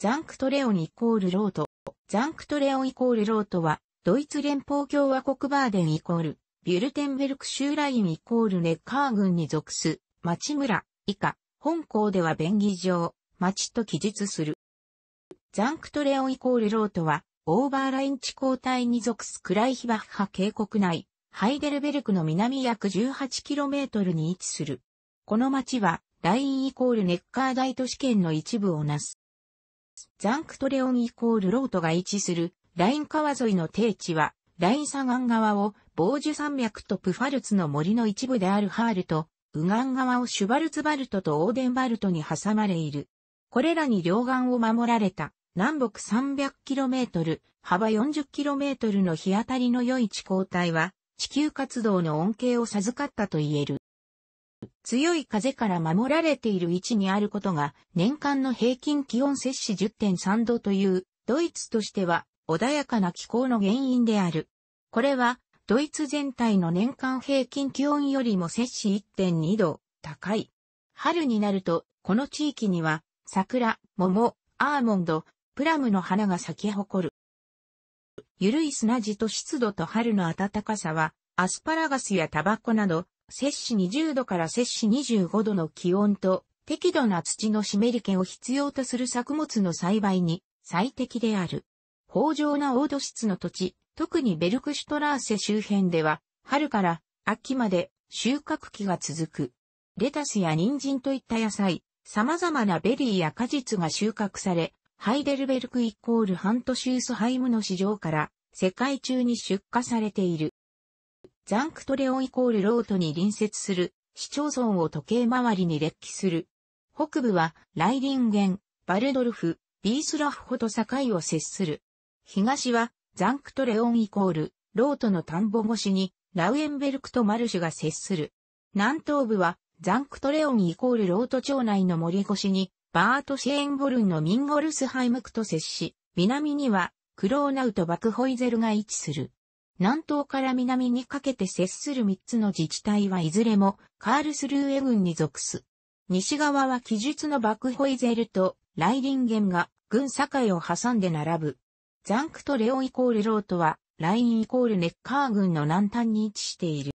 ザンクトレオンイコールロート。ザンクトレオンイコールロートは、ドイツ連邦共和国バーデンイコール、ビュルテンベルク州ラインイコールネッカー郡に属す、町村、以下、本校では便宜上、町と記述する。ザンクトレオンイコールロートは、オーバーライン地交帯に属すクライヒバッハ渓谷内、ハイデルベルクの南約 18km に位置する。この町は、ラインイコールネッカー大都市圏の一部をなす。ザンクトレオンイコールロートが位置するライン川沿いの低地は、ライン砂岩側を防樹山脈とプファルツの森の一部であるハールと、ウガン側をシュバルツバルトとオーデンバルトに挟まれいる。これらに両岸を守られた南北 300km、幅 40km の日当たりの良い地高帯は地球活動の恩恵を授かったと言える。強い風から守られている位置にあることが、年間の平均気温摂氏10.3度という、ドイツとしては穏やかな気候の原因である。これは、ドイツ全体の年間平均気温よりも摂氏1.2度高い。春になると、この地域には、桜、桃、アーモンド、プラムの花が咲き誇る。ゆるい砂地と湿度と春の暖かさは、アスパラガスやタバコなど、摂氏20度から摂氏25度の気温と適度な土の湿り気を必要とする作物の栽培に最適である。豊穣な黄土質の土地、特にベルクシュトラーセ周辺では、春から秋まで収穫期が続く。レタスや人参といった野菜、様々なベリーや果実が収穫され、ハイデルベルクイコールハントシュースハイムの市場から世界中に出荷されている。ザンクトレオイコールロートに隣接する市町村を時計回りに列記する。北部はライリンゲン、バルドルフ、ビースラフほど境を接する。東はザンクトレオンイコールロートの田んぼ越しにラウエンベルクとマルシュが接する。南東部はザンクトレオンイコールロート町内の森越しにバートシェーンボルンのミンゴルスハイムクと接し、南にはクローナウとバクホイゼルが位置する。南東から南にかけて接する3つの自治体はいずれもカールスルーエ軍に属す。西側は記述のバクホイゼルとライリンゲンが軍境を挟んで並ぶ。ザンクトレオイコールロートはラインイコールネッカー軍の南端に位置している。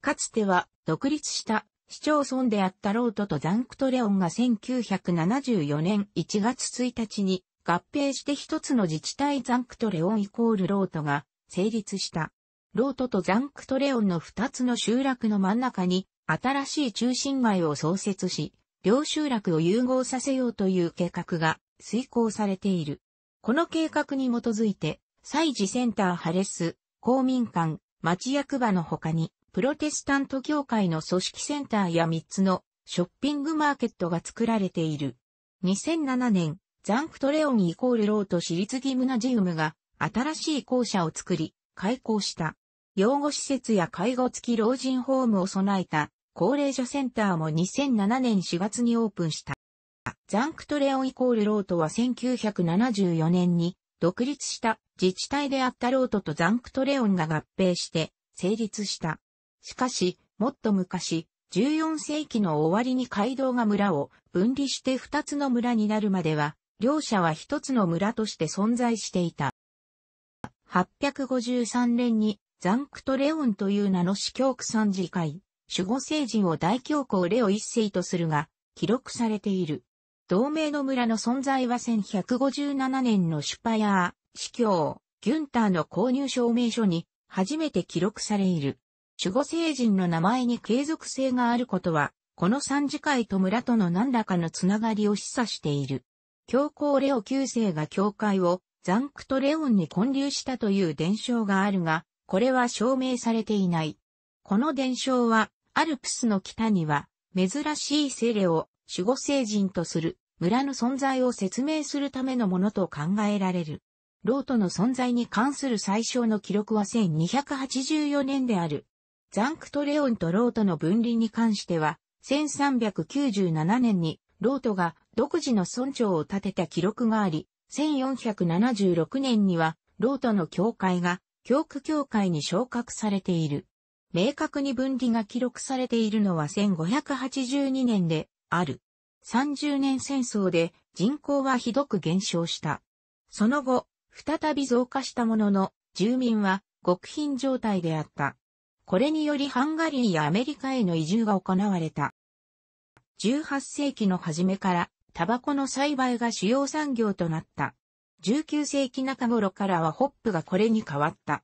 かつては独立した市町村であったロートとザンクトレオンが1974年1月1日に合併して一つの自治体ザンクトレオンイコールロートが成立した。ロートとザンクトレオンの二つの集落の真ん中に新しい中心街を創設し、両集落を融合させようという計画が遂行されている。この計画に基づいて、祭事センターハレス、公民館、町役場の他に、プロテスタント協会の組織センターや3つのショッピングマーケットが作られている。2007年、ザンクトレオンイコールロート市立ギムナジウムが新しい校舎を作り、開校した。養護施設や介護付き老人ホームを備えた高齢者センターも2007年4月にオープンした。ザンクトレオンイコールロートは1974年に独立した自治体であったロートとザンクトレオンが合併して成立した。しかし、もっと昔、14世紀の終わりに街道が村を分離して2つの村になるまでは、両者は1つの村として存在していた。853年にザンクトレオンという名の司教区参事会、守護聖人を大教皇レオ一世とするが、記録されている。同盟の村の存在は1157年のシュパヤー、司教、ギュンターの購入証明書に初めて記録されいる。守護聖人の名前に継続性があることは、この三次会と村との何らかのつながりを示唆している。教皇レオ9世が教会をザンクトレオンに混流したという伝承があるが、これは証明されていない。この伝承は、アルプスの北には、珍しいセレを守護聖人とする村の存在を説明するためのものと考えられる。ロートの存在に関する最小の記録は1284年である。ザンクトレオンとロートの分離に関しては、1397年にロートが独自の村長を立てた記録があり、1476年には、ロートの教会が、教区教会に昇格されている。明確に分離が記録されているのは1582年で、ある。30年戦争で人口はひどく減少した。その後、再び増加したものの、住民は極貧状態であった。これによりハンガリーやアメリカへの移住が行われた。18世紀の初めからタバコの栽培が主要産業となった。19世紀中頃からはホップがこれに変わった。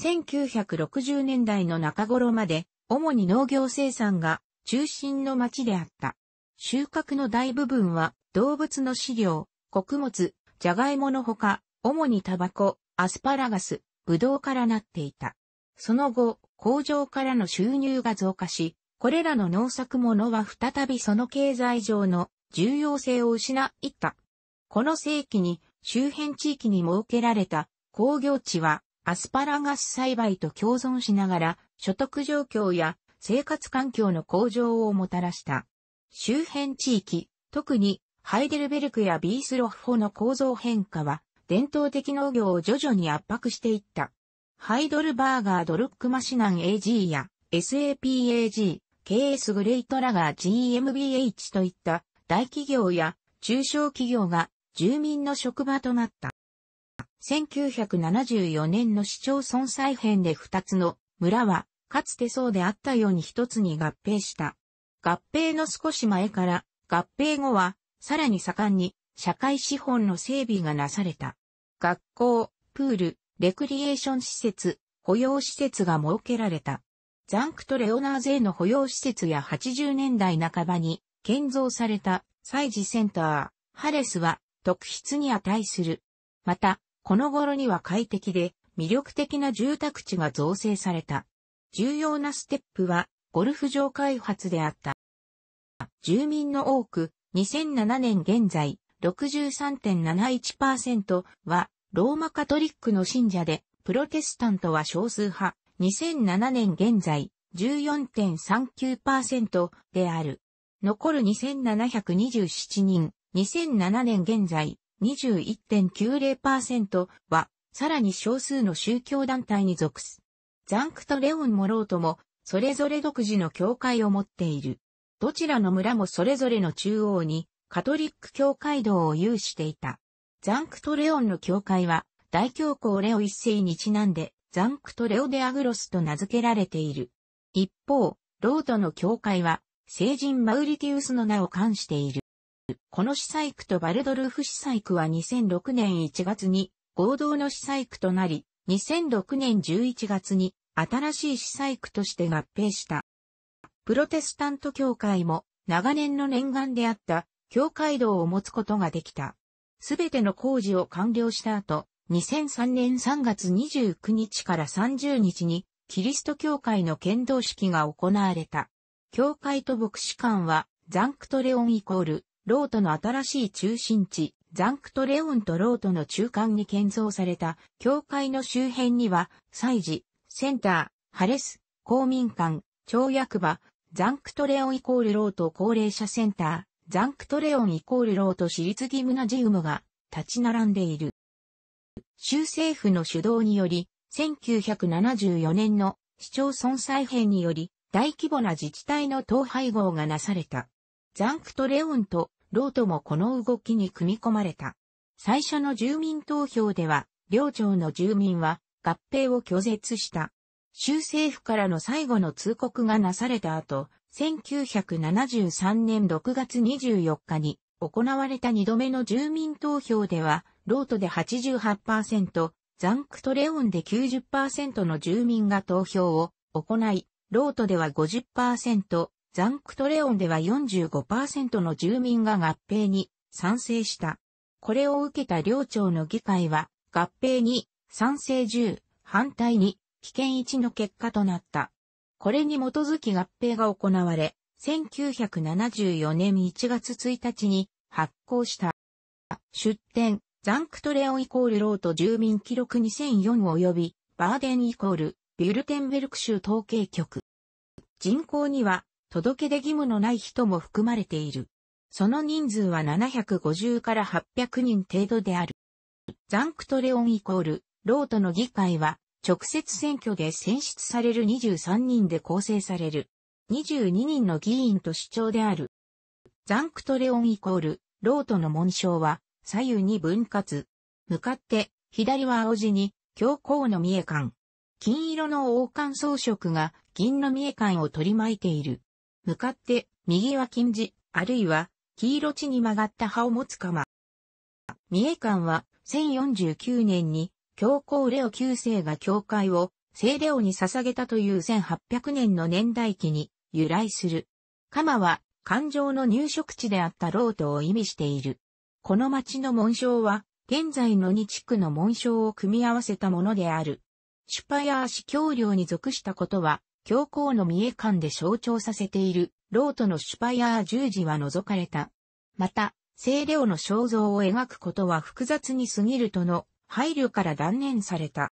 1960年代の中頃まで、主に農業生産が中心の町であった。収穫の大部分は動物の飼料、穀物、ジャガイモのほか、主にタバコ、アスパラガス、ブドウからなっていた。その後、工場からの収入が増加し、これらの農作物は再びその経済上の重要性を失いった。この世紀に周辺地域に設けられた工業地はアスパラガス栽培と共存しながら所得状況や生活環境の向上をもたらした。周辺地域、特にハイデルベルクやビースロッホの構造変化は伝統的農業を徐々に圧迫していった。ハイドルバーガードルックマシナン AG や SAPAG、KS グレイトラガー GMBH といった大企業や中小企業が住民の職場となった。1974年の市町村再編で2つの村は、かつてそうであったように一つに合併した。合併の少し前から合併後は、さらに盛んに社会資本の整備がなされた。学校、プール、レクリエーション施設、保養施設が設けられた。ザンクトレオナーゼの保養施設や80年代半ばに建造された祭事センター、ハレスは特筆に値する。また、この頃には快適で魅力的な住宅地が造成された。重要なステップはゴルフ場開発であった。住民の多く、2007年現在、63.71%はローマカトリックの信者で、プロテスタントは少数派、2007年現在14.39%である。残る2727人、2007年現在、21.90%は、さらに少数の宗教団体に属す。ザンクト・レオン・モローとも、それぞれ独自の教会を持っている。どちらの村もそれぞれの中央に、カトリック教会堂を有していた。ザンクト・レオンの教会は、大教皇レオ一世にちなんで、ザンクト・レオデアグロスと名付けられている。一方、ロートの教会は、聖人マウリティウスの名を冠している。この司祭区とバルドルフ司祭区は2006年1月に合同の司祭区となり、2006年11月に新しい司祭区として合併した。プロテスタント教会も長年の念願であった教会堂を持つことができた。すべての工事を完了した後、2003年3月29日から30日にキリスト教会の剣道式が行われた。教会と牧師館は、ザンクトレオンイコール、ロートの新しい中心地、ザンクトレオンとロートの中間に建造された、教会の周辺には、祭事、センター、ハレス、公民館、町役場、ザンクトレオンイコールロート高齢者センター、ザンクトレオンイコールロート私立ギムナジウムが立ち並んでいる。州政府の主導により、1974年の市町村再編により、大規模な自治体の統廃合がなされた。ザンクトレオンとロートもこの動きに組み込まれた。最初の住民投票では、領長の住民は合併を拒絶した。州政府からの最後の通告がなされた後、1973年6月24日に行われた2度目の住民投票では、ロートで88%、ザンクトレオンで90%の住民が投票を行い、ロートでは50%、ザンクトレオンでは45%の住民が合併に賛成した。これを受けた領町の議会は、合併に賛成10、反対に危険1の結果となった。これに基づき合併が行われ、1974年1月1日に発行した。出典、ザンクトレオンイコールロート住民記録2004及び、バーデンイコール、ビュルテンベルク州統計局。人口には、届け出義務のない人も含まれている。その人数は750から800人程度である。ザンクトレオンイコール、ロートの議会は、直接選挙で選出される23人で構成される。22人の議員と主張である。ザンクトレオンイコール、ロートの紋章は、左右に分割。向かって、左は青地に、教皇の三重館。金色の王冠装飾が銀の三重冠を取り巻いている。向かって、右は金字、あるいは、黄色地に曲がった葉を持つ鎌。三重冠は、1049年に、教皇レオ9世が教会を、聖レオに捧げたという1800年の年代記に、由来する。鎌は、感情の入植地であったロートを意味している。この町の紋章は、現在の2地区の紋章を組み合わせたものである。シュパヤー氏教領に属したことは、教皇の三重間で象徴させている、ロートのシュパヤー十字は除かれた。また、清涼の肖像を描くことは複雑に過ぎるとの配慮から断念された。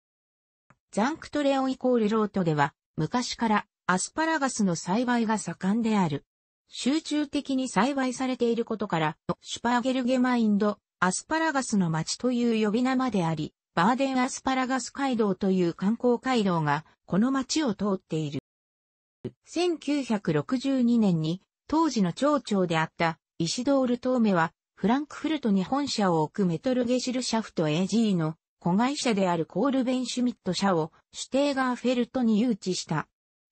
ザンクトレオイコールロートでは、昔からアスパラガスの栽培が盛んである。集中的に栽培されていることから、シュパーゲルゲマインド、アスパラガスの町という呼び名まであり、バーデンアスパラガス街道という観光街道がこの町を通っている。1962年に当時の町長であったイシドール・トーメはフランクフルトに本社を置くメトルゲシルシャフト AG の子会社であるコールベンシュミット社をシュテーガーフェルトに誘致した。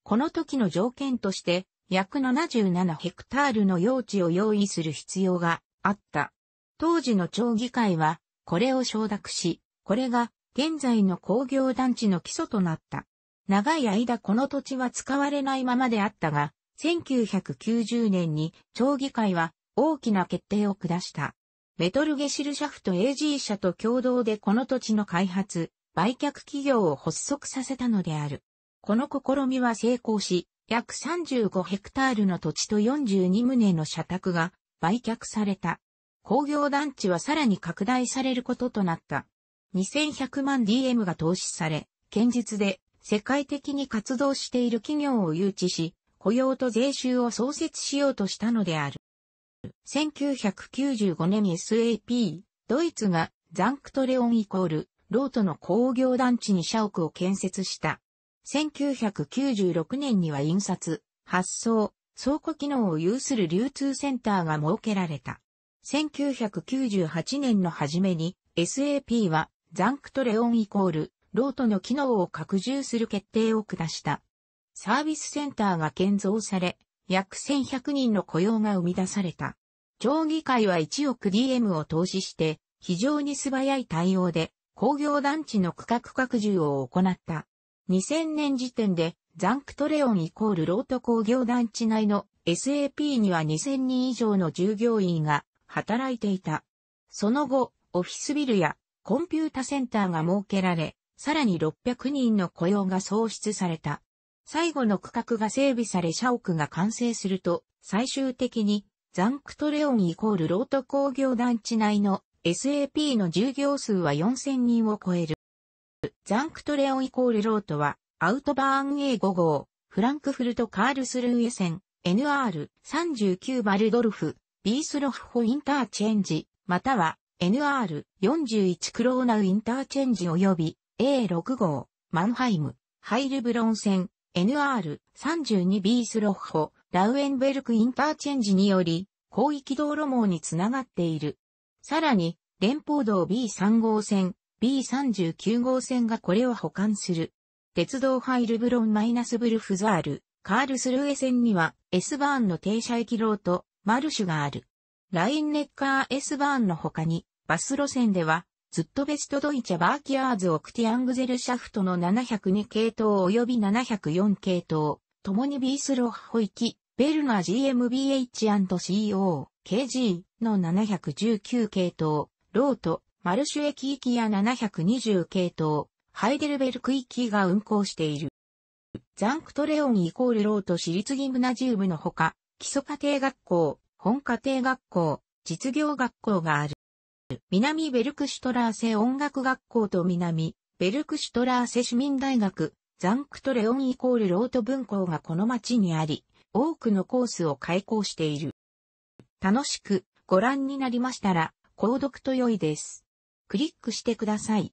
この時の条件として約77ヘクタールの用地を用意する必要があった。当時の町議会はこれを承諾し、これが現在の工業団地の基礎となった。長い間この土地は使われないままであったが、1990年に町議会は大きな決定を下した。メトルゲシルシャフト AG 社と共同でこの土地の開発、売却企業を発足させたのである。この試みは成功し、約35ヘクタールの土地と42棟の社宅が売却された。工業団地はさらに拡大されることとなった。2100万 DM が投資され、堅実で世界的に活動している企業を誘致し、雇用と税収を創設しようとしたのである。1995年 SAP、ドイツがザンクトレオンイコール、ロートの工業団地に社屋を建設した。1996年には印刷、発送、倉庫機能を有する流通センターが設けられた。1998年の初めに SAP はザンクトレオンイコール、ロートの機能を拡充する決定を下した。サービスセンターが建造され、約1100人の雇用が生み出された。町議会は1億 DM を投資して、非常に素早い対応で、工業団地の区画拡充を行った。2000年時点で、ザンクトレオンイコールロート工業団地内の SAP には2000人以上の従業員が働いていた。その後、オフィスビルやコンピュータセンターが設けられ、さらに600人の雇用が創出された。最後の区画が整備され社屋が完成すると、最終的にザンクトレオンイコールロート工業団地内の SAP の従業数は4000人を超える。ザンクトレオンイコールロートは、アウトバーン A5 号、フランクフルトカールスルーエ線、NR39 バルドルフ、ビースロフホインターチェンジ、または NR41 クローナウインターチェンジ及び A6 号、マンハイム、ハイルブロン線、NR32B スロッホ、ラウエンベルクインターチェンジにより、広域道路網につながっている。さらに、連邦道 B3 号線、B39 号線がこれを保管する。鉄道ハイルブロンマイナスブルフザール、カールスルーエ線には S バーンの停車駅ローとマルシュがある。ラインネッカー S バーンの他にバス路線では、ずっとベストドイチャバーキアーズオクティアングゼルシャフトの702系統及び704系統、共にビースロッホ行き、ベルナー GmbH&CO、KG の719系統、ロート、マルシュ駅行きや720系統、ハイデルベルク行きが運行している。ザンクトレオンイコールロート私立ギムナジウムのほか、基礎家庭学校、本家庭学校、実業学校がある。南ベルクシュトラーセ音楽学校と南ベルクシュトラーセ市民大学、ザンクトレオンイコールロート文校がこの町にあり、多くのコースを開校している。楽しくご覧になりましたら、購読と良いです。クリックしてください。